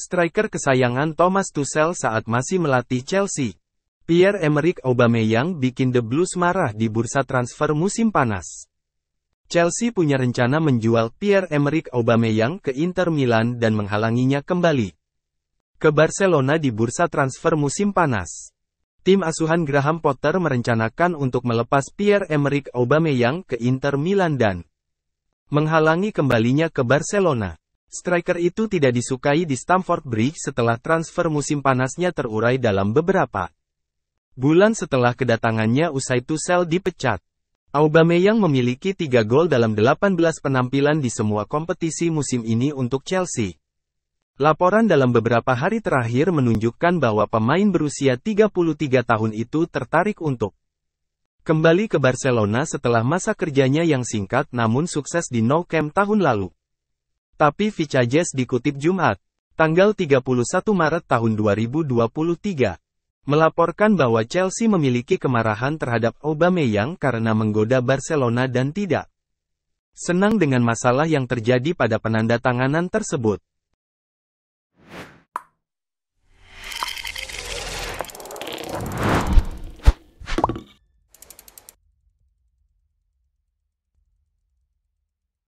striker kesayangan Thomas Tuchel saat masih melatih Chelsea. Pierre-Emerick Aubameyang bikin The Blues marah di bursa transfer musim panas. Chelsea punya rencana menjual Pierre-Emerick Aubameyang ke Inter Milan dan menghalanginya kembali ke Barcelona di bursa transfer musim panas. Tim asuhan Graham Potter merencanakan untuk melepas Pierre-Emerick Aubameyang ke Inter Milan dan menghalangi kembalinya ke Barcelona. Striker itu tidak disukai di Stamford Bridge setelah transfer musim panasnya terurai dalam beberapa bulan setelah kedatangannya usai Tuchel dipecat. Aubameyang memiliki 3 gol dalam 18 penampilan di semua kompetisi musim ini untuk Chelsea. Laporan dalam beberapa hari terakhir menunjukkan bahwa pemain berusia 33 tahun itu tertarik untuk kembali ke Barcelona setelah masa kerjanya yang singkat namun sukses di Nou Camp tahun lalu. Tapi Vicajes dikutip Jumat, tanggal 31 Maret tahun 2023, melaporkan bahwa Chelsea memiliki kemarahan terhadap Aubameyang karena menggoda Barcelona dan tidak senang dengan masalah yang terjadi pada penandatanganan tersebut.